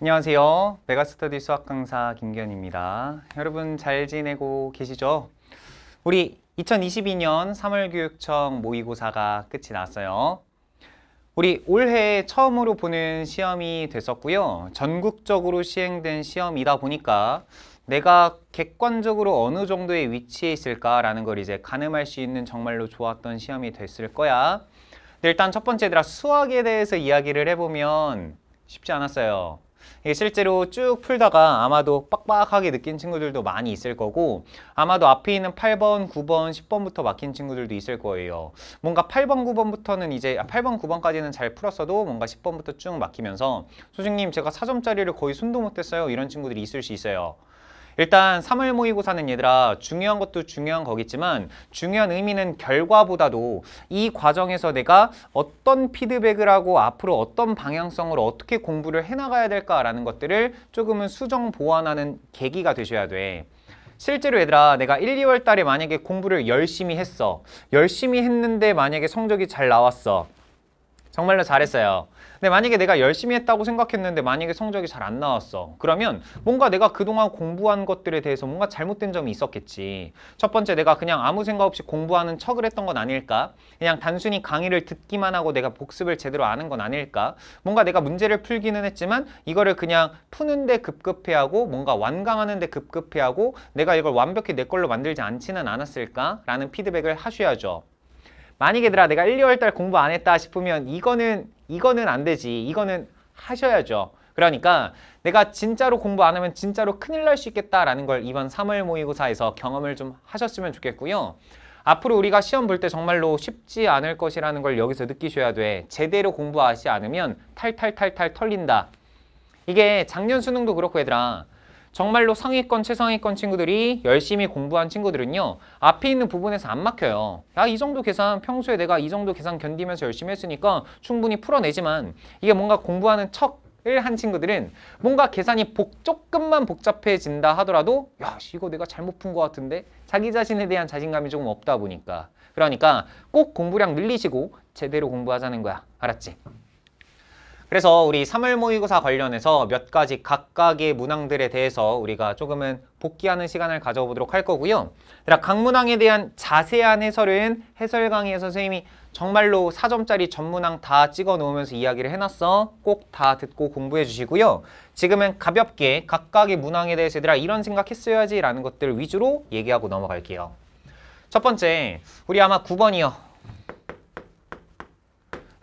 안녕하세요. 메가스터디 수학 강사 김기현입니다. 여러분 잘 지내고 계시죠? 우리 2022년 3월 교육청 모의고사가 끝이 났어요. 우리 올해 처음으로 보는 시험이 됐었고요. 전국적으로 시행된 시험이다 보니까 내가 객관적으로 어느 정도의 위치에 있을까라는 걸 이제 가늠할 수 있는 정말로 좋았던 시험이 됐을 거야. 네, 일단 첫 번째 얘들아 수학에 대해서 이야기를 해보면 쉽지 않았어요. 실제로 쭉 풀다가 아마도 빡빡하게 느낀 친구들도 많이 있을 거고 아마도 앞에 있는 8번, 9번, 10번부터 막힌 친구들도 있을 거예요. 뭔가 8번, 9번부터는 이제 8번, 아, 9번까지는 잘 풀었어도 뭔가 10번부터 쭉 막히면서 소장님 제가 4점짜리를 거의 손도 못댔어요 이런 친구들이 있을 수 있어요. 일단 3월 모의고사는 얘들아 중요한 것도 중요한 거겠지만 중요한 의미는 결과보다도 이 과정에서 내가 어떤 피드백을 하고 앞으로 어떤 방향성으로 어떻게 공부를 해나가야 될까라는 것들을 조금은 수정 보완하는 계기가 되셔야 돼. 실제로 얘들아 내가 1, 2월 달에 만약에 공부를 열심히 했어. 열심히 했는데 만약에 성적이 잘 나왔어. 정말로 잘했어요. 근데 만약에 내가 열심히 했다고 생각했는데 만약에 성적이 잘 안 나왔어. 그러면 뭔가 내가 그동안 공부한 것들에 대해서 뭔가 잘못된 점이 있었겠지. 첫 번째 내가 그냥 아무 생각 없이 공부하는 척을 했던 건 아닐까? 그냥 단순히 강의를 듣기만 하고 내가 복습을 제대로 아는 건 아닐까? 뭔가 내가 문제를 풀기는 했지만 이거를 그냥 푸는데 급급해하고 뭔가 완강하는데 급급해하고 내가 이걸 완벽히 내 걸로 만들지 않지는 않았을까라는 피드백을 하셔야죠. 만약에 들아 내가 1, 2월 달 공부 안 했다 싶으면 이거는 이거는 안 되지. 이거는 하셔야죠. 그러니까 내가 진짜로 공부 안 하면 진짜로 큰일 날 수 있겠다라는 걸 이번 3월 모의고사에서 경험을 좀 하셨으면 좋겠고요. 앞으로 우리가 시험 볼 때 정말로 쉽지 않을 것이라는 걸 여기서 느끼셔야 돼. 제대로 공부하지 않으면 탈탈탈탈 털린다. 이게 작년 수능도 그렇고 얘들아. 정말로 상위권, 최상위권 친구들이 열심히 공부한 친구들은요. 앞에 있는 부분에서 안 막혀요. 야, 이 정도 계산, 평소에 내가 이 정도 계산 견디면서 열심히 했으니까 충분히 풀어내지만 이게 뭔가 공부하는 척을한 친구들은 뭔가 계산이 복, 조금만 복잡해진다 하더라도 야 이거 내가 잘못 푼 것 같은데 자기 자신에 대한 자신감이 조금 없다 보니까 그러니까 꼭 공부량 늘리시고 제대로 공부하자는 거야 알았지? 그래서 우리 3월 모의고사 관련해서 몇 가지 각각의 문항들에 대해서 우리가 조금은 복귀하는 시간을 가져보도록 할 거고요. 각 문항에 대한 자세한 해설은 해설 강의에 서 선생님이 정말로 4점짜리 전문항 다 찍어 놓으면서 이야기를 해놨어. 꼭 다 듣고 공부해 주시고요. 지금은 가볍게 각각의 문항에 대해서 얘들아 이런 생각했어야지 라는 것들 위주로 얘기하고 넘어갈게요. 첫 번째, 우리 아마 9번이요.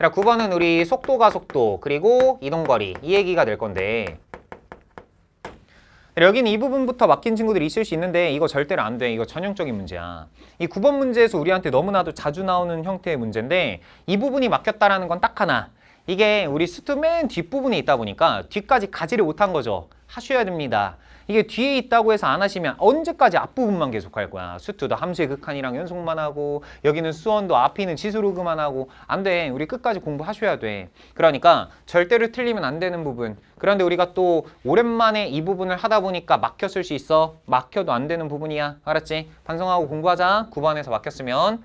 자, 9번은 우리 속도가 속도 그리고 이동거리 이 얘기가 될 건데 여기는이 부분부터 막힌 친구들이 있을 수 있는데 이거 절대로 안 돼. 이거 전형적인 문제야. 이 9번 문제에서 우리한테 너무나도 자주 나오는 형태의 문제인데 이 부분이 막혔다라는 건 딱 하나. 이게 우리 스트맨 뒷부분에 있다 보니까 뒤까지 가지를 못한 거죠. 하셔야 됩니다. 이게 뒤에 있다고 해서 안 하시면 언제까지 앞부분만 계속할 거야. 수트도 함수의 극한이랑 연속만 하고 여기는 수원도 앞에 있는 지수로 그만하고 안 돼. 우리 끝까지 공부하셔야 돼. 그러니까 절대로 틀리면 안 되는 부분. 그런데 우리가 또 오랜만에 이 부분을 하다 보니까 막혔을 수 있어. 막혀도 안 되는 부분이야. 알았지? 반성하고 공부하자. 9번에서 막혔으면.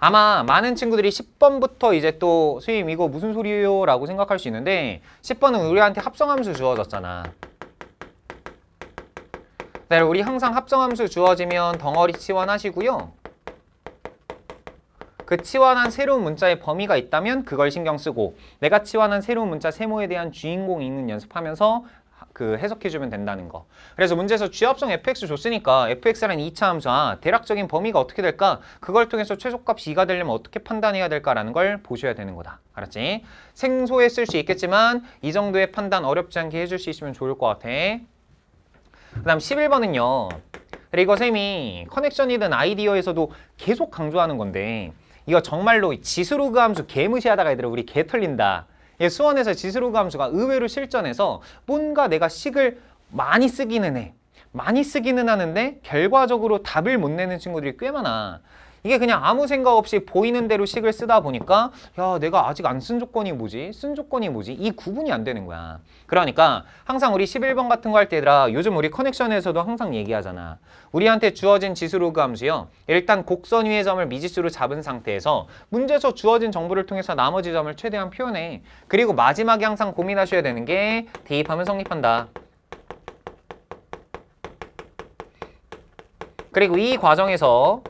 아마 많은 친구들이 10번부터 이제 또 선생님 이거 무슨 소리예요? 라고 생각할 수 있는데 10번은 우리한테 합성함수 주어졌잖아. 네, 우리 항상 합성함수 주어지면 덩어리 치환하시고요. 그 치환한 새로운 문자의 범위가 있다면 그걸 신경 쓰고 내가 치환한 새로운 문자 세모에 대한 주인공 이있는 연습하면서 그 해석해주면 된다는 거. 그래서 문제에서 g합성 fx 줬으니까 fx라는 2차 함수와 아, 대략적인 범위가 어떻게 될까? 그걸 통해서 최소값이 2가 되려면 어떻게 판단해야 될까라는 걸 보셔야 되는 거다. 알았지? 생소에 쓸수 있겠지만 이 정도의 판단 어렵지 않게 해줄 수 있으면 좋을 것 같아. 그 다음 11번은요. 그리고 쌤이 커넥션이든 아이디어에서도 계속 강조하는 건데 이거 정말로 지수로그 함수 개무시하다가 얘들아 우리 개 털린다. 예, 수원에서 지수로그 함수가 의외로 실전에서 뭔가 내가 식을 많이 쓰기는 해. 많이 쓰기는 하는데 결과적으로 답을 못 내는 친구들이 꽤 많아. 이게 그냥 아무 생각 없이 보이는 대로 식을 쓰다 보니까 야 내가 아직 안 쓴 조건이 뭐지? 쓴 조건이 뭐지? 이 구분이 안 되는 거야. 그러니까 항상 우리 11번 같은 거 할 때들아 요즘 우리 커넥션에서도 항상 얘기하잖아. 우리한테 주어진 지수로그 함수요. 일단 곡선 위의 점을 미지수로 잡은 상태에서 문제에서 주어진 정보를 통해서 나머지 점을 최대한 표현해. 그리고 마지막에 항상 고민하셔야 되는 게 대입하면 성립한다. 그리고 이 과정에서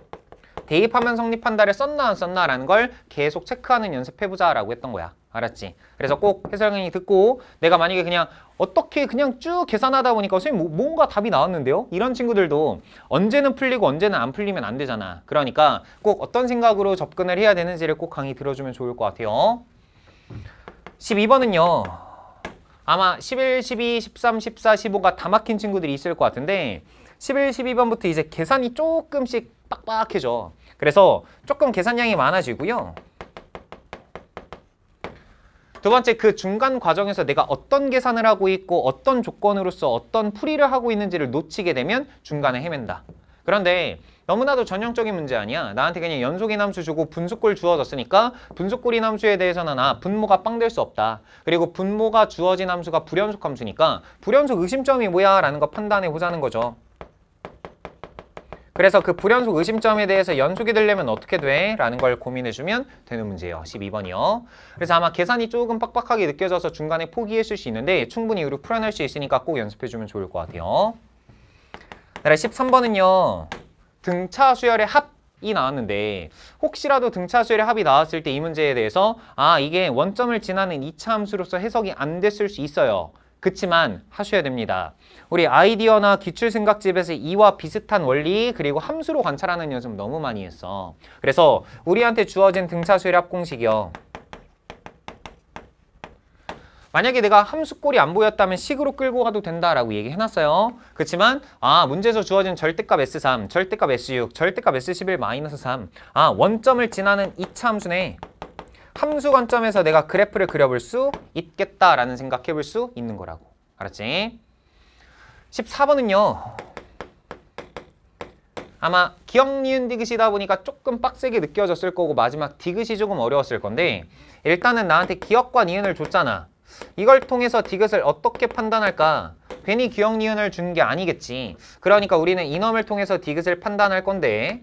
대입하면 성립한다를 썼나 안 썼나라는 걸 계속 체크하는 연습해보자라고 했던 거야. 알았지? 그래서 꼭해설강의 듣고 내가 만약에 그냥 어떻게 그냥 쭉 계산하다 보니까 선생님 뭐, 뭔가 답이 나왔는데요? 이런 친구들도 언제는 풀리고 언제는 안 풀리면 안 되잖아. 그러니까 꼭 어떤 생각으로 접근을 해야 되는지를 꼭 강의 들어주면 좋을 것 같아요. 12번은요. 아마 11, 12, 13, 14, 15가 다 막힌 친구들이 있을 것 같은데 11, 12번부터 이제 계산이 조금씩 빡빡해져. 그래서 조금 계산량이 많아지고요. 두 번째 그 중간 과정에서 내가 어떤 계산을 하고 있고 어떤 조건으로서 어떤 풀이를 하고 있는지를 놓치게 되면 중간에 헤맨다. 그런데 너무나도 전형적인 문제 아니야. 나한테 그냥 연속인 함수 주고 분수꼴 주어졌으니까 분수꼴이 함수에 대해서는 아 분모가 빵 될 수 없다. 그리고 분모가 주어진 함수가 불연속 함수니까 불연속 의심점이 뭐야 라는 거 판단해 보자는 거죠. 그래서 그 불연속 의심점에 대해서 연속이 되려면 어떻게 돼? 라는 걸 고민해주면 되는 문제예요. 12번이요. 그래서 아마 계산이 조금 빡빡하게 느껴져서 중간에 포기했을 수 있는데 충분히 의류 풀어낼 수 있으니까 꼭 연습해주면 좋을 것 같아요. 13번은요. 등차 수열의 합이 나왔는데 혹시라도 등차 수열의 합이 나왔을 때 이 문제에 대해서 아 이게 원점을 지나는 이차 함수로서 해석이 안 됐을 수 있어요. 그치만 하셔야 됩니다. 우리 아이디어나 기출생각집에서 이와 비슷한 원리 그리고 함수로 관찰하는 연습 너무 많이 했어. 그래서 우리한테 주어진 등차수열 합공식이요. 만약에 내가 함수꼴이 안 보였다면 식으로 끌고 가도 된다라고 얘기해놨어요. 그렇지만 아 문제에서 주어진 절대값 S3, 절대값 S6, 절대값 S11-3 마이너스 아 원점을 지나는 이차 함수네. 함수 관점에서 내가 그래프를 그려볼 수 있겠다라는 생각해볼 수 있는 거라고. 알았지? 14번은요. 아마 기억 니은 디귿이다 보니까 조금 빡세게 느껴졌을 거고 마지막 디귿이 조금 어려웠을 건데 일단은 나한테 기억과 니은을 줬잖아. 이걸 통해서 디귿을 어떻게 판단할까? 괜히 기억 니은을 준 게 아니겠지. 그러니까 우리는 이놈을 통해서 디귿을 판단할 건데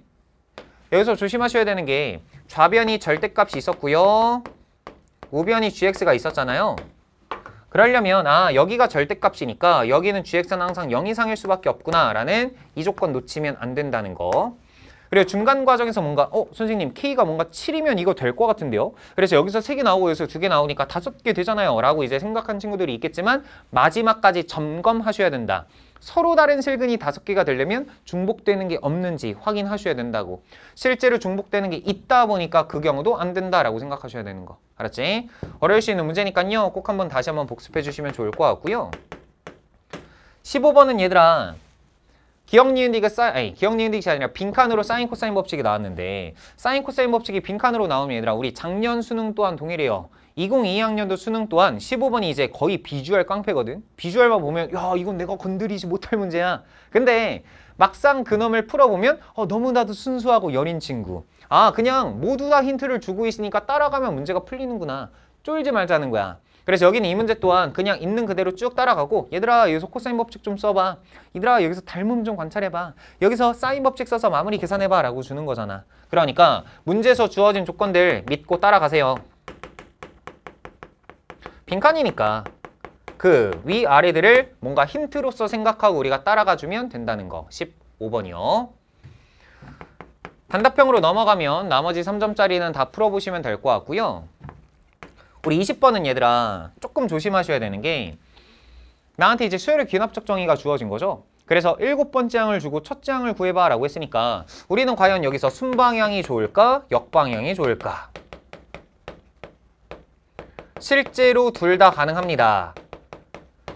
여기서 조심하셔야 되는 게 좌변이 절대값이 있었고요. 우변이 gx가 있었잖아요. 그러려면 아 여기가 절대값이니까 여기는 gx는 항상 0 이상일 수밖에 없구나라는 이 조건 놓치면 안 된다는 거. 그리고 중간 과정에서 뭔가 어 선생님 k가 뭔가 7이면 이거 될 것 같은데요. 그래서 여기서 3개 나오고 여기서 2개 나오니까 5개 되잖아요. 라고 이제 생각한 친구들이 있겠지만 마지막까지 점검하셔야 된다. 서로 다른 실근이 다섯 개가 되려면 중복되는 게 없는지 확인하셔야 된다고. 실제로 중복되는 게 있다 보니까 그 경우도 안 된다라고 생각하셔야 되는 거. 알았지? 어려울 수 있는 문제니까요. 꼭 한번 다시 한번 복습해 주시면 좋을 것 같고요. 15번은 얘들아 기억 니은디가 쌓 아니 기억 니은디가 아니라 빈칸으로 사인 코사인 법칙이 나왔는데 사인 코사인 법칙이 빈칸으로 나오면 얘들아 우리 작년 수능 또한 동일해요. 2022학년도 수능 또한 15번이 이제 거의 비주얼 깡패거든. 비주얼만 보면 야 이건 내가 건드리지 못할 문제야. 근데 막상 그놈을 풀어보면 어, 너무나도 순수하고 여린 친구. 아 그냥 모두 다 힌트를 주고 있으니까 따라가면 문제가 풀리는구나. 쫄지 말자는 거야. 그래서 여기는 이 문제 또한 그냥 있는 그대로 쭉 따라가고 얘들아 여기서 코사인 법칙 좀 써봐 얘들아 여기서 닮음 좀 관찰해봐 여기서 사인 법칙 써서 마무리 계산해봐 라고 주는 거잖아 그러니까 문제에서 주어진 조건들 믿고 따라가세요 빈칸이니까 그 위아래들을 뭔가 힌트로서 생각하고 우리가 따라가주면 된다는 거 15번이요. 단답형으로 넘어가면 나머지 3점짜리는 다 풀어보시면 될 것 같고요. 우리 20번은 얘들아 조금 조심하셔야 되는 게 나한테 이제 수열의 귀납적 정의가 주어진 거죠. 그래서 일곱 번째 항을 주고 첫째 항을 구해봐 라고 했으니까 우리는 과연 여기서 순방향이 좋을까? 역방향이 좋을까? 실제로 둘 다 가능합니다.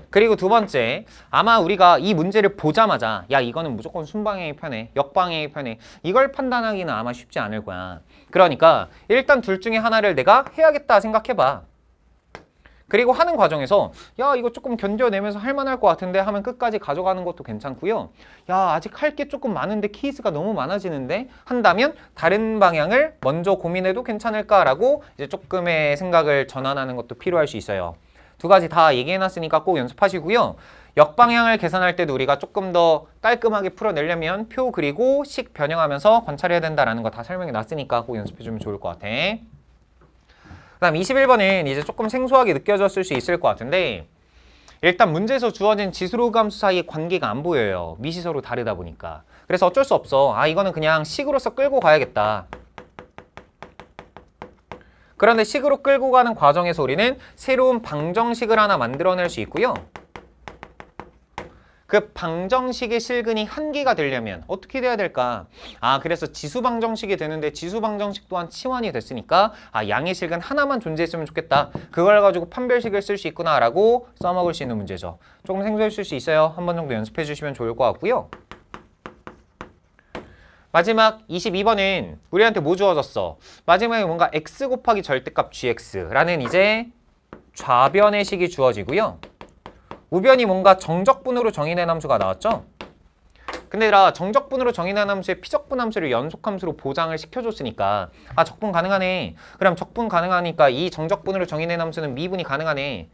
그리고 두 번째, 아마 우리가 이 문제를 보자마자 야 이거는 무조건 순방향이 편해, 역방향이 편해 이걸 판단하기는 아마 쉽지 않을 거야. 그러니까 일단 둘 중에 하나를 내가 해야겠다 생각해봐. 그리고 하는 과정에서 야 이거 조금 견뎌내면서 할만할 것 같은데 하면 끝까지 가져가는 것도 괜찮고요. 야 아직 할 게 조금 많은데 키스가 너무 많아지는데 한다면 다른 방향을 먼저 고민해도 괜찮을까라고 이제 조금의 생각을 전환하는 것도 필요할 수 있어요. 두 가지 다 얘기해놨으니까 꼭 연습하시고요. 역방향을 계산할 때도 우리가 조금 더 깔끔하게 풀어내려면 표 그리고 식 변형하면서 관찰해야 된다라는 거 다 설명해 놨으니까 꼭 연습해주면 좋을 것 같아. 다음 21번은 이제 조금 생소하게 느껴졌을 수 있을 것 같은데 일단 문제에서 주어진 지수로 감수 사이의 관계가 안 보여요. 미시서로 다르다 보니까. 그래서 어쩔 수 없어. 아 이거는 그냥 식으로서 끌고 가야겠다. 그런데 식으로 끌고 가는 과정에서 우리는 새로운 방정식을 하나 만들어낼 수 있고요. 그 방정식의 실근이 한계가 되려면 어떻게 돼야 될까? 아 그래서 지수 방정식이 되는데 지수 방정식 또한 치환이 됐으니까 아 양의 실근 하나만 존재했으면 좋겠다. 그걸 가지고 판별식을 쓸 수 있구나라고 써먹을 수 있는 문제죠. 조금 생소했을 수 있어요. 한 번 정도 연습해 주시면 좋을 것 같고요. 마지막 22번은 우리한테 뭐 주어졌어? 마지막에 뭔가 x 곱하기 절대값 gx라는 이제 좌변의 식이 주어지고요. 우변이 뭔가 정적분으로 정의된 함수가 나왔죠? 근데 정적분으로 정의된 함수에 피적분 함수를 연속함수로 보장을 시켜줬으니까 아 적분 가능하네 그럼 적분 가능하니까 이 정적분으로 정의된 함수는 미분이 가능하네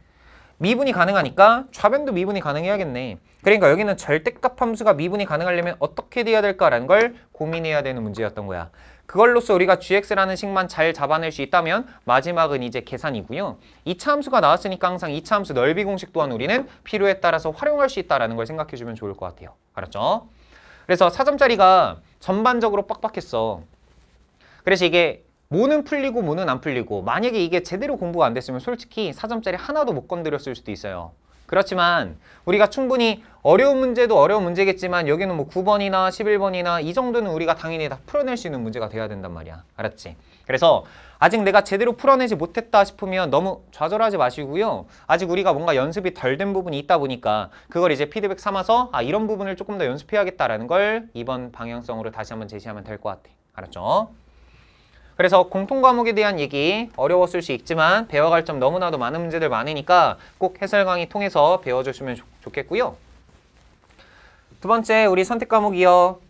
미분이 가능하니까 좌변도 미분이 가능해야겠네 그러니까 여기는 절대값 함수가 미분이 가능하려면 어떻게 돼야 될까라는 걸 고민해야 되는 문제였던 거야 그걸로써 우리가 gx라는 식만 잘 잡아낼 수 있다면 마지막은 이제 계산이고요. 이참수가 나왔으니까 항상 이참수 넓이 공식 또한 우리는 필요에 따라서 활용할 수 있다는 걸 생각해주면 좋을 것 같아요. 알았죠? 그래서 4점짜리가 전반적으로 빡빡했어. 그래서 이게 모는 풀리고 모는안 풀리고 만약에 이게 제대로 공부가 안 됐으면 솔직히 4점짜리 하나도 못 건드렸을 수도 있어요. 그렇지만 우리가 충분히 어려운 문제도 어려운 문제겠지만 여기는 뭐 9번이나 11번이나 이 정도는 우리가 당연히 다 풀어낼 수 있는 문제가 돼야 된단 말이야. 알았지? 그래서 아직 내가 제대로 풀어내지 못했다 싶으면 너무 좌절하지 마시고요. 아직 우리가 뭔가 연습이 덜 된 부분이 있다 보니까 그걸 이제 피드백 삼아서 아 이런 부분을 조금 더 연습해야겠다라는 걸 이번 방향성으로 다시 한번 제시하면 될 것 같아. 알았죠? 그래서 공통 과목에 대한 얘기 어려웠을 수 있지만 배워갈 점 너무나도 많은 문제들 많으니까 꼭 해설 강의 통해서 배워주시면 좋, 겠고요두 번째 우리 선택 과목이요.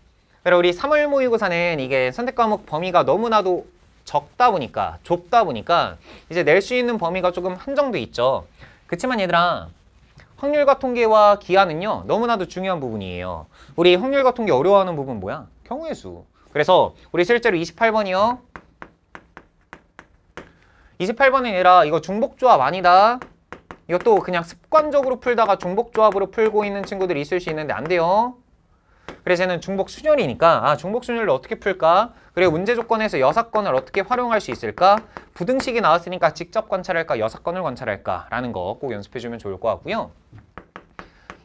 우리 3월 모의고사는 이게 선택 과목 범위가 너무나도 적다 보니까 좁다 보니까 이제 낼 수 있는 범위가 조금 한정돼 있죠. 그렇지만 얘들아 확률과 통계와 기하는요 너무나도 중요한 부분이에요. 우리 확률과 통계 어려워하는 부분 뭐야? 경우의 수. 그래서 우리 실제로 28번이요. 28번이 아니라 이거 중복조합 아니다. 이것도 그냥 습관적으로 풀다가 중복조합으로 풀고 있는 친구들이 있을 수 있는데 안 돼요. 그래서 얘는 중복 순열이니까 아, 중복 순열을 어떻게 풀까? 그리고 문제 조건에서 여사건을 어떻게 활용할 수 있을까? 부등식이 나왔으니까 직접 관찰할까? 여사건을 관찰할까? 라는 거 꼭 연습해주면 좋을 것 같고요.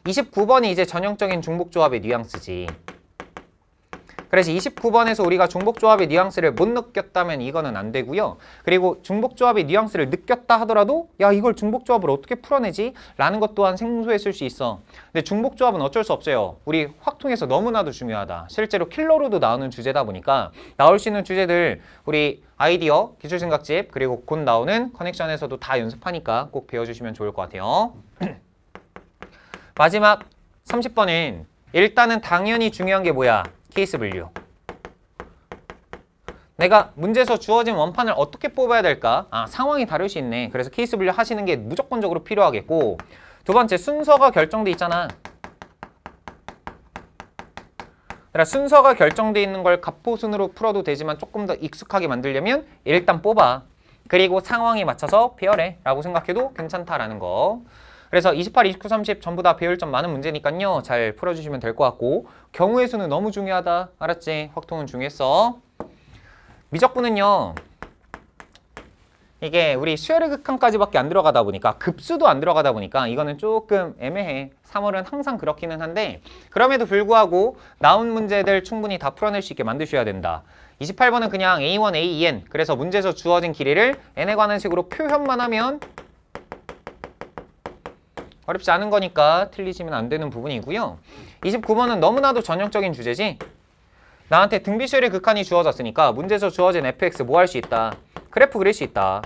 29번이 이제 전형적인 중복 조합의 뉘앙스지. 그래서 29번에서 우리가 중복조합의 뉘앙스를 못 느꼈다면 이거는 안 되고요. 그리고 중복조합의 뉘앙스를 느꼈다 하더라도 야 이걸 중복조합을 어떻게 풀어내지? 라는 것 또한 생소했을 수 있어. 근데 중복조합은 어쩔 수 없어요. 우리 확통에서 너무나도 중요하다. 실제로 킬러로도 나오는 주제다 보니까 나올 수 있는 주제들 우리 아이디어, 기출생각집 그리고 곧 나오는 커넥션에서도 다 연습하니까 꼭 배워주시면 좋을 것 같아요. 마지막 30번은 일단은 당연히 중요한 게 뭐야? 케이스 분류 내가 문제에서 주어진 원판을 어떻게 뽑아야 될까? 아 상황이 다를 수 있네 그래서 케이스 분류 하시는 게 무조건적으로 필요하겠고 두 번째 순서가 결정돼 있잖아 그러니까 순서가 결정돼 있는 걸 갑보순으로 풀어도 되지만 조금 더 익숙하게 만들려면 일단 뽑아 그리고 상황에 맞춰서 배열해 라고 생각해도 괜찮다라는 거 그래서 28, 29, 30 전부 다 배열점 많은 문제니까요. 잘 풀어주시면 될 것 같고 경우의 수는 너무 중요하다. 알았지? 확통은 중요했어. 미적분은요. 이게 우리 수열의 극한까지밖에 안 들어가다 보니까 급수도 안 들어가다 보니까 이거는 조금 애매해. 3월은 항상 그렇기는 한데 그럼에도 불구하고 나온 문제들 충분히 다 풀어낼 수 있게 만드셔야 된다. 28번은 그냥 A1, A2N e 그래서 문제에서 주어진 길이를 N에 관한 식으로 표현만 하면 어렵지 않은 거니까 틀리시면 안 되는 부분이고요. 29번은 너무나도 전형적인 주제지. 나한테 등비수열의 극한이 주어졌으니까 문제에서 주어진 fx 뭐 할 수 있다. 그래프 그릴 수 있다.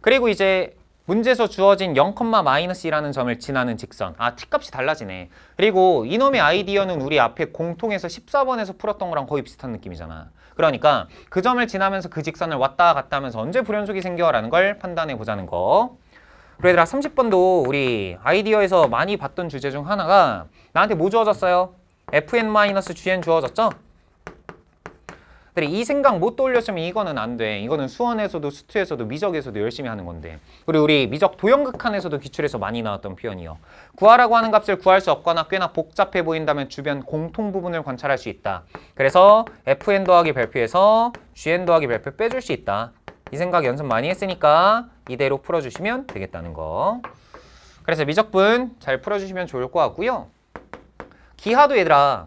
그리고 이제 문제에서 주어진 0,-이라는 마너스 점을 지나는 직선. 아, 티값이 달라지네. 그리고 이놈의 아이디어는 우리 앞에 공통해서 14번에서 풀었던 거랑 거의 비슷한 느낌이잖아. 그러니까 그 점을 지나면서 그 직선을 왔다 갔다 하면서 언제 불연속이 생겨라는 걸 판단해 보자는 거. 그리고 얘들아 30번도 우리 아이디어에서 많이 봤던 주제 중 하나가 나한테 뭐 주어졌어요? fn-gn 주어졌죠? 이 생각 못 떠올렸으면 이거는 안 돼. 이거는 수원에서도 수트에서도 미적에서도 열심히 하는 건데. 그리고 우리 미적 도형극한에서도 기출에서 많이 나왔던 표현이요. 구하라고 하는 값을 구할 수 없거나 꽤나 복잡해 보인다면 주변 공통 부분을 관찰할 수 있다. 그래서 fn 더하기 별표에서 gn 더하기 별표 빼줄 수 있다. 이 생각 연습 많이 했으니까 이대로 풀어주시면 되겠다는 거. 그래서 미적분 잘 풀어주시면 좋을 것 같고요. 기하도 얘들아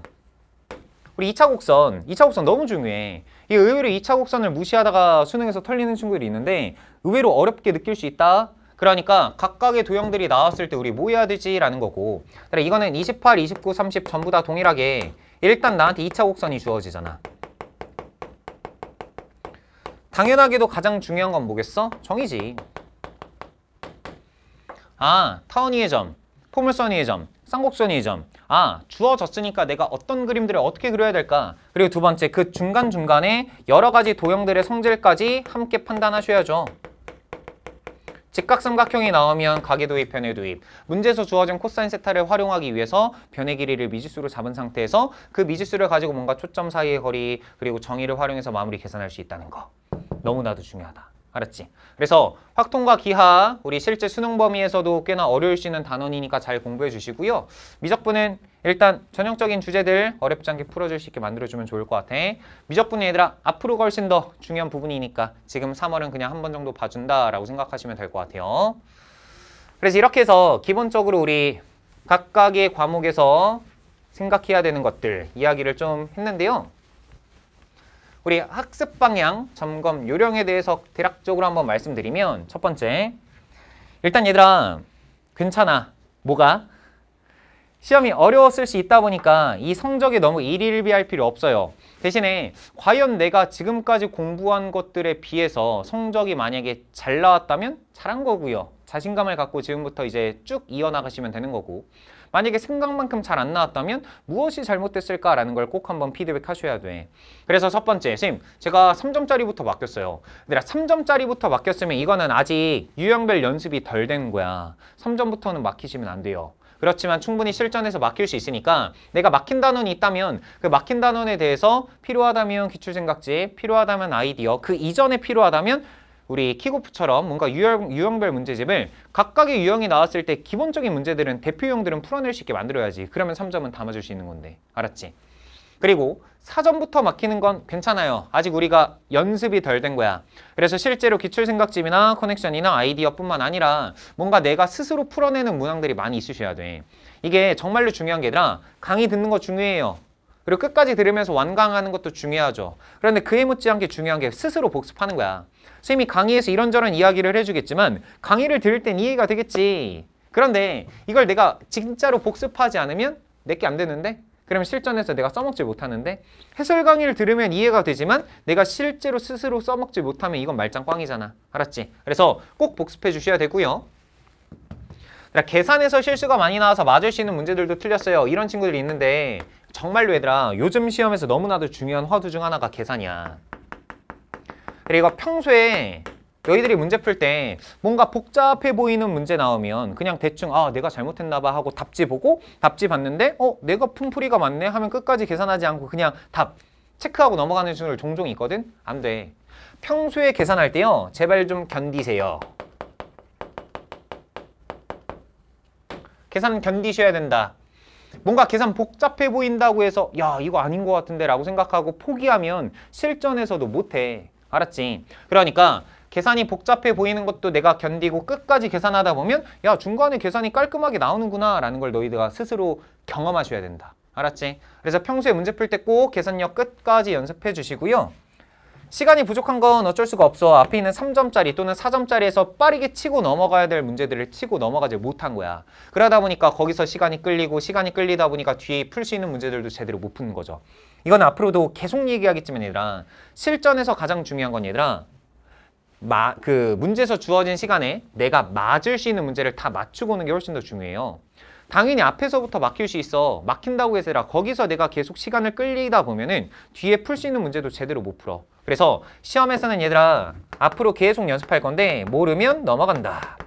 우리 2차 곡선, 2차 곡선 너무 중요해. 이 의외로 2차 곡선을 무시하다가 수능에서 털리는 친구들이 있는데 의외로 어렵게 느낄 수 있다. 그러니까 각각의 도형들이 나왔을 때 우리 뭐 해야 되지라는 거고 그래 이거는 28, 29, 30 전부 다 동일하게 일단 나한테 2차 곡선이 주어지잖아. 당연하게도 가장 중요한 건 뭐겠어? 정이지. 아, 타원이의 점, 포물선이의 점, 쌍곡선이의 점. 아, 주어졌으니까 내가 어떤 그림들을 어떻게 그려야 될까? 그리고 두 번째, 그 중간중간에 여러 가지 도형들의 성질까지 함께 판단하셔야죠. 직각삼각형이 나오면 가계 도입, 변의 도입. 문제에서 주어진 코사인 세타를 활용하기 위해서 변의 길이를 미지수로 잡은 상태에서 그 미지수를 가지고 뭔가 초점 사이의 거리 그리고 정의를 활용해서 마무리 계산할 수 있다는 거. 너무나도 중요하다. 알았지? 그래서 확통과 기하 우리 실제 수능 범위에서도 꽤나 어려울 수 있는 단원이니까 잘 공부해 주시고요. 미적분은 일단 전형적인 주제들 어렵지 않게 풀어줄 수 있게 만들어주면 좋을 것 같아. 미적분 얘들아 앞으로 훨씬 더 중요한 부분이니까 지금 3월은 그냥 한 번 정도 봐준다라고 생각하시면 될 것 같아요. 그래서 이렇게 해서 기본적으로 우리 각각의 과목에서 생각해야 되는 것들 이야기를 좀 했는데요. 우리 학습 방향 점검 요령에 대해서 대략적으로 한번 말씀드리면 첫 번째 일단 얘들아 괜찮아 뭐가 시험이 어려웠을 수 있다 보니까 이 성적에 너무 일일비할 필요 없어요. 대신에 과연 내가 지금까지 공부한 것들에 비해서 성적이 만약에 잘 나왔다면 잘한 거고요. 자신감을 갖고 지금부터 이제 쭉 이어나가시면 되는 거고 만약에 생각만큼 잘 안 나왔다면 무엇이 잘못됐을까라는 걸 꼭 한번 피드백하셔야 돼. 그래서 첫 번째, 쌤, 제가 3점짜리부터 맡겼어요. 근데 3점짜리부터 맡겼으면 이거는 아직 유형별 연습이 덜 된 거야. 3점부터는 맡기시면 안 돼요. 그렇지만 충분히 실전에서 막힐 수 있으니까 내가 막힌 단원이 있다면 그 막힌 단원에 대해서 필요하다면 기출생각지, 필요하다면 아이디어, 그 이전에 필요하다면 우리 키고프처럼 뭔가 유형, 유형별 문제집을 각각의 유형이 나왔을 때 기본적인 문제들은 대표 유형들은 풀어낼 수 있게 만들어야지. 그러면 3점은 담아줄 수 있는 건데. 알았지? 그리고 사전부터 막히는 건 괜찮아요. 아직 우리가 연습이 덜 된 거야. 그래서 실제로 기출생각집이나 커넥션이나 아이디어뿐만 아니라 뭔가 내가 스스로 풀어내는 문항들이 많이 있으셔야 돼. 이게 정말로 중요한 게 아니라 강의 듣는 거 중요해요. 그리고 끝까지 들으면서 완강하는 것도 중요하죠. 그런데 그에 묻지않게 중요한 게 스스로 복습하는 거야. 선생님이 강의에서 이런저런 이야기를 해주겠지만 강의를 들을 땐 이해가 되겠지. 그런데 이걸 내가 진짜로 복습하지 않으면 내게 안 되는데 그러면 실전에서 내가 써먹지 못하는데 해설 강의를 들으면 이해가 되지만 내가 실제로 스스로 써먹지 못하면 이건 말짱 꽝이잖아. 알았지? 그래서 꼭 복습해 주셔야 되고요. 계산에서 실수가 많이 나와서 맞을 수 있는 문제들도 틀렸어요. 이런 친구들이 있는데 정말로 얘들아 요즘 시험에서 너무나도 중요한 화두 중 하나가 계산이야. 그리고 평소에 너희들이 문제 풀 때 뭔가 복잡해 보이는 문제 나오면 그냥 대충 아 내가 잘못했나 봐 하고 답지 보고 답지 봤는데 어 내가 품풀이가 맞네 하면 끝까지 계산하지 않고 그냥 답 체크하고 넘어가는 중구들 종종 있거든? 안 돼. 평소에 계산할 때요. 제발 좀 견디세요. 계산 견디셔야 된다. 뭔가 계산 복잡해 보인다고 해서 야 이거 아닌 것 같은데 라고 생각하고 포기하면 실전에서도 못해 알았지? 그러니까 계산이 복잡해 보이는 것도 내가 견디고 끝까지 계산하다 보면 야 중간에 계산이 깔끔하게 나오는구나 라는 걸 너희가 스스로 경험하셔야 된다 알았지? 그래서 평소에 문제 풀 때 꼭 계산력 끝까지 연습해 주시고요 시간이 부족한 건 어쩔 수가 없어. 앞에 있는 3점짜리 또는 4점짜리에서 빠르게 치고 넘어가야 될 문제들을 치고 넘어가지 못한 거야. 그러다 보니까 거기서 시간이 끌리고 시간이 끌리다 보니까 뒤에 풀 수 있는 문제들도 제대로 못 푸는 거죠. 이건 앞으로도 계속 얘기하겠지만 얘들아 실전에서 가장 중요한 건 얘들아 마, 그 문제에서 주어진 시간에 내가 맞을 수 있는 문제를 다 맞추고 오는 게 훨씬 더 중요해요. 당연히 앞에서부터 막힐 수 있어. 막힌다고 해서 라 거기서 내가 계속 시간을 끌리다 보면은 뒤에 풀 수 있는 문제도 제대로 못 풀어. 그래서 시험에서는 얘들아 앞으로 계속 연습할 건데 모르면 넘어간다.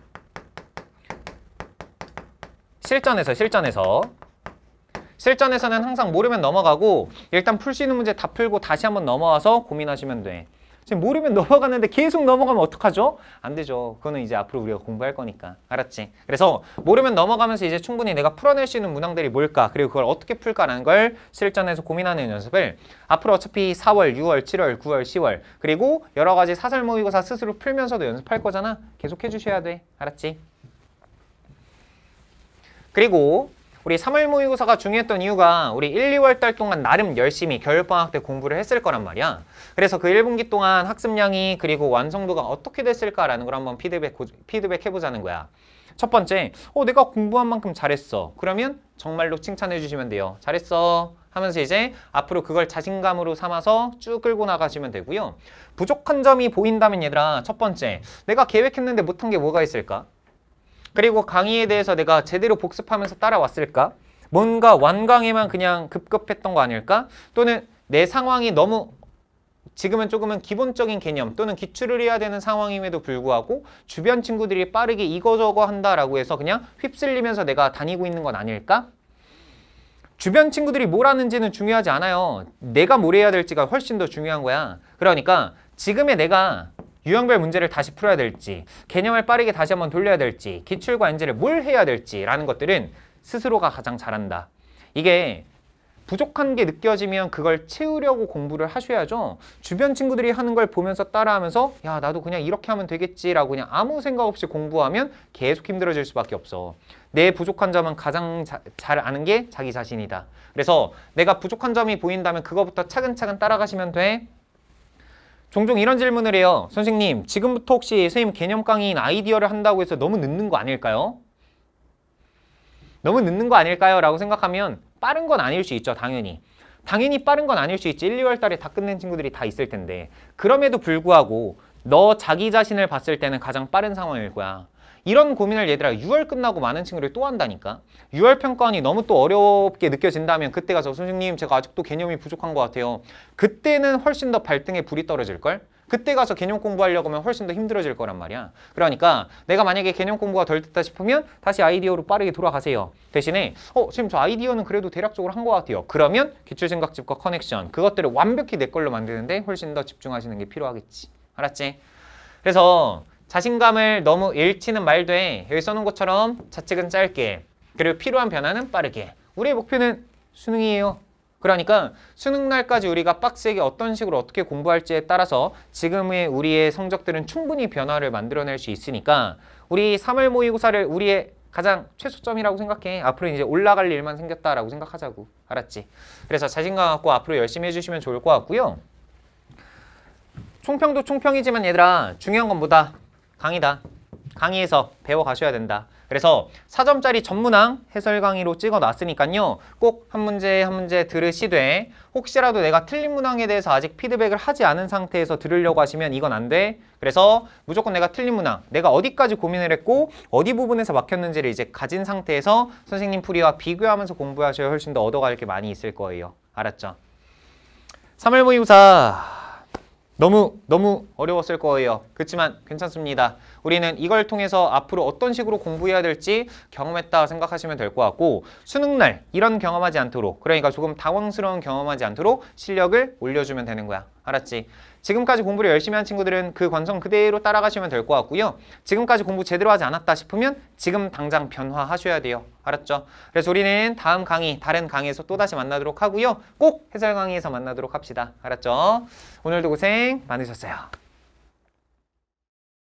실전에서 실전에서 실전에서는 항상 모르면 넘어가고 일단 풀 수 있는 문제 다 풀고 다시 한번 넘어와서 고민하시면 돼. 지금 모르면 넘어갔는데 계속 넘어가면 어떡하죠? 안 되죠. 그거는 이제 앞으로 우리가 공부할 거니까. 알았지? 그래서 모르면 넘어가면서 이제 충분히 내가 풀어낼 수 있는 문항들이 뭘까? 그리고 그걸 어떻게 풀까라는 걸 실전에서 고민하는 연습을 앞으로 어차피 4월, 6월, 7월, 9월, 10월 그리고 여러 가지 사설 모의고사 스스로 풀면서도 연습할 거잖아. 계속 해주셔야 돼. 알았지? 그리고 우리 3월 모의고사가 중요했던 이유가 우리 1, 2월 달 동안 나름 열심히 겨울방학 때 공부를 했을 거란 말이야. 그래서 그 1분기 동안 학습량이 그리고 완성도가 어떻게 됐을까라는 걸 한번 피드백, 피드백 해보자는 거야. 첫 번째, 어, 내가 공부한 만큼 잘했어. 그러면 정말로 칭찬해 주시면 돼요. 잘했어. 하면서 이제 앞으로 그걸 자신감으로 삼아서 쭉 끌고 나가시면 되고요. 부족한 점이 보인다면 얘들아, 첫 번째, 내가 계획했는데 못한 게 뭐가 있을까? 그리고 강의에 대해서 내가 제대로 복습하면서 따라왔을까? 뭔가 완강에만 그냥 급급했던 거 아닐까? 또는 내 상황이 너무 지금은 조금은 기본적인 개념 또는 기출을 해야 되는 상황임에도 불구하고 주변 친구들이 빠르게 이거저거 한다라고 해서 그냥 휩쓸리면서 내가 다니고 있는 건 아닐까? 주변 친구들이 뭘 하는지는 중요하지 않아요. 내가 뭘 해야 될지가 훨씬 더 중요한 거야. 그러니까 지금의 내가 유형별 문제를 다시 풀어야 될지 개념을 빠르게 다시 한번 돌려야 될지 기출과 인재를 뭘 해야 될지라는 것들은 스스로가 가장 잘한다. 이게 부족한 게 느껴지면 그걸 채우려고 공부를 하셔야죠. 주변 친구들이 하는 걸 보면서 따라하면서 야 나도 그냥 이렇게 하면 되겠지라고 그냥 아무 생각 없이 공부하면 계속 힘들어질 수밖에 없어. 내 부족한 점은 가장 자, 잘 아는 게 자기 자신이다. 그래서 내가 부족한 점이 보인다면 그거부터 차근차근 따라가시면 돼. 종종 이런 질문을 해요. 선생님, 지금부터 혹시 선생님 개념 강의인 아이디어를 한다고 해서 너무 늦는 거 아닐까요? 너무 늦는 거 아닐까요? 라고 생각하면 빠른 건 아닐 수 있죠, 당연히. 당연히 빠른 건 아닐 수 있지. 1, 2월 달에 다 끝낸 친구들이 다 있을 텐데. 그럼에도 불구하고 너 자기 자신을 봤을 때는 가장 빠른 상황일 거야. 이런 고민을 얘들아 6월 끝나고 많은 친구들이 또 한다니까 6월 평가원이 너무 또 어렵게 느껴진다면 그때 가서 선생님 제가 아직도 개념이 부족한 것 같아요 그때는 훨씬 더 발등에 불이 떨어질걸 그때 가서 개념 공부하려고 하면 훨씬 더 힘들어질 거란 말이야. 그러니까 내가 만약에 개념 공부가 덜 됐다 싶으면 다시 아이디어로 빠르게 돌아가세요. 대신에 어, 지금 저 아이디어는 그래도 대략적으로 한 것 같아요. 그러면 기출생각집과 커넥션 그것들을 완벽히 내 걸로 만드는데 훨씬 더 집중하시는 게 필요하겠지. 알았지? 그래서 자신감을 너무 잃지는 말되 여기 써놓은 것처럼 자책은 짧게 그리고 필요한 변화는 빠르게 우리의 목표는 수능이에요. 그러니까 수능 날까지 우리가 빡세게 어떤 식으로 어떻게 공부할지에 따라서 지금의 우리의 성적들은 충분히 변화를 만들어낼 수 있으니까 우리 3월 모의고사를 우리의 가장 최소점이라고 생각해. 앞으로 이제 올라갈 일만 생겼다라고 생각하자고. 알았지? 그래서 자신감 갖고 앞으로 열심히 해주시면 좋을 것 같고요. 총평도 총평이지만 얘들아 중요한 건 뭐다? 강의다. 강의에서 배워가셔야 된다. 그래서 4점짜리 전문항 해설 강의로 찍어놨으니까요. 꼭 한 문제 한 문제 들으시되 혹시라도 내가 틀린 문항에 대해서 아직 피드백을 하지 않은 상태에서 들으려고 하시면 이건 안 돼. 그래서 무조건 내가 틀린 문항, 내가 어디까지 고민을 했고 어디 부분에서 막혔는지를 이제 가진 상태에서 선생님 풀이와 비교하면서 공부하셔야 훨씬 더 얻어갈 게 많이 있을 거예요. 알았죠? 3월 모의고사 너무 너무 어려웠을 거예요. 그렇지만 괜찮습니다. 우리는 이걸 통해서 앞으로 어떤 식으로 공부해야 될지 경험했다 생각하시면 될 것 같고 수능날 이런 경험하지 않도록 그러니까 조금 당황스러운 경험하지 않도록 실력을 올려주면 되는 거야. 알았지? 지금까지 공부를 열심히 한 친구들은 그 관성 그대로 따라가시면 될 것 같고요. 지금까지 공부 제대로 하지 않았다 싶으면 지금 당장 변화하셔야 돼요. 알았죠? 그래서 우리는 다음 강의, 다른 강의에서 또다시 만나도록 하고요. 꼭 해설 강의에서 만나도록 합시다. 알았죠? 오늘도 고생 많으셨어요.